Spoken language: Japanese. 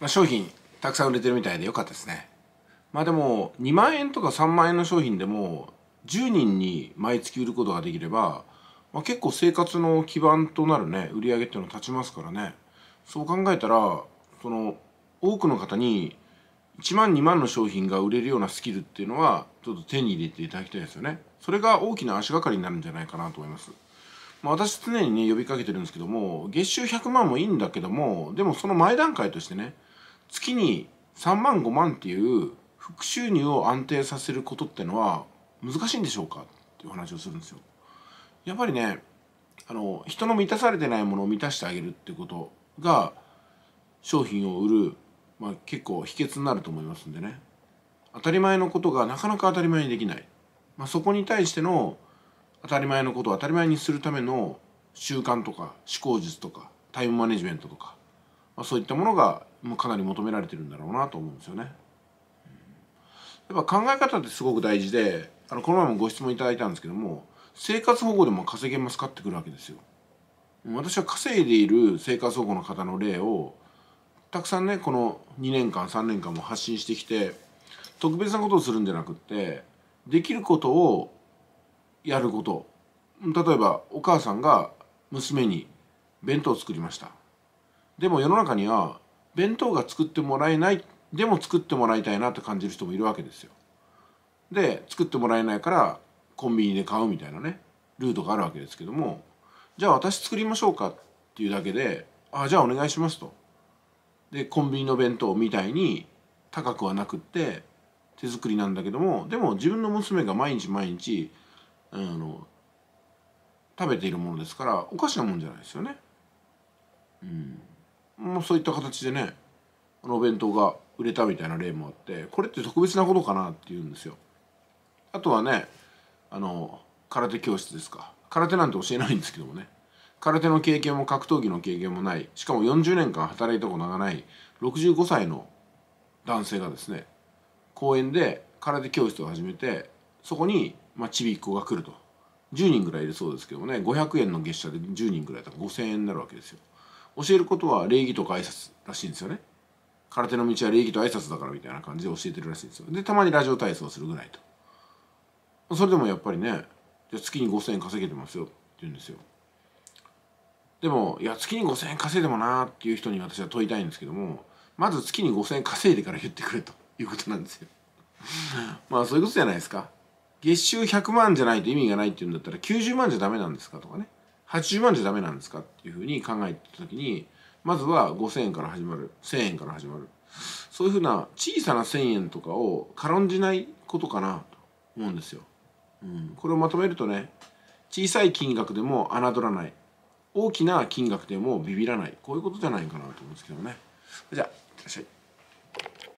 まあ、商品たくさん売れてるみたいでよかったですねまあでも2万円とか3万円の商品でも10人に毎月売ることができれば、まあ、結構生活の基盤となるね売り上げっていうの立ちますからねそう考えたらその多くの方に1万2万の商品が売れるようなスキルっていうのはちょっと手に入れていただきたいですよねそれが大きな足がかりになるんじゃないかなと思います、まあ、私常にね呼びかけてるんですけども月収100万もいいんだけどもでもその前段階としてね月に3万5万っていう副収入を安定させることってのは難しいんでしょうかっていう話をするんですよ。やっぱりねあの人の満たされてないものを満たしてあげるってことが商品を売る、まあ、結構秘訣になると思いますんでね当たり前のことがなかなか当たり前にできない、まあ、そこに対しての当たり前のことを当たり前にするための習慣とか思考術とかタイムマネジメントとかまあ、そういったものがもうかなり求められてるんだろうなと思うんですよね。やっぱ考え方ってすごく大事であのこの前もご質問いただいたんですけども生活保護でも稼げますかってくるわけですよ。私は稼いでいる生活保護の方の例をたくさんねこの2年間3年間も発信してきて特別なことをするんじゃなくってできることをやること例えばお母さんが娘に弁当を作りましたでも世の中には弁当が作ってもらえないでも作ってもらいたいなって感じる人もいるわけですよ。で作ってもらえないからコンビニで買うみたいなねルートがあるわけですけどもじゃあ私作りましょうかっていうだけであじゃあお願いしますと。でコンビニの弁当みたいに高くはなくって手作りなんだけどもでも自分の娘が毎日毎日あの食べているものですからおかしなもんじゃないですよね。もそういった形でねあのお弁当が売れたみたいな例もあってこれって特別なことかなっていうんですよ。あとはねあの空手教室ですか空手なんて教えないんですけどもね空手の経験も格闘技の経験もないしかも40年間働いたことがない65歳の男性がですね公園で空手教室を始めてそこに、まあ、ちびっ子が来ると10人ぐらいいるそうですけどもね500円の月謝で10人ぐらいだか5000円になるわけですよ。教えることは礼儀とか挨拶らしいんですよね空手の道は礼儀と挨拶だからみたいな感じで教えてるらしいんですよでたまにラジオ体操するぐらいとそれでもやっぱりねじゃ月に5,000円稼げてますよって言うんですよでもいや月に5,000円稼いでもなーっていう人に私は問いたいんですけどもまず月に5,000円稼いでから言ってくれということなんですよ まあそういうことじゃないですか月収100万じゃないと意味がないって言うんだったら90万じゃダメなんですかとかね80万じゃダメなんですかっていうふうに考えた時にまずは5,000円から始まる1,000円から始まるそういうふうな小さな1,000円とかを軽んじないことかなと思うんですよ。うん、これをまとめるとね小さい金額でも侮らない大きな金額でもビビらないこういうことじゃないかなと思うんですけどね。じゃあいらっしゃい。